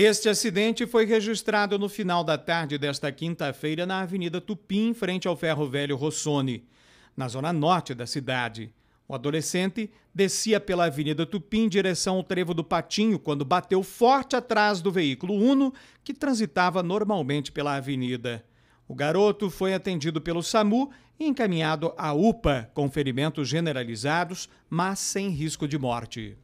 Este acidente foi registrado no final da tarde desta quinta-feira na Avenida Tupim, frente ao Ferro Velho Rossoni, na zona norte da cidade. O adolescente descia pela Avenida Tupim em direção ao Trevo do Patinho quando bateu forte atrás do veículo Uno, que transitava normalmente pela avenida. O garoto foi atendido pelo SAMU e encaminhado à UPA, com ferimentos generalizados, mas sem risco de morte.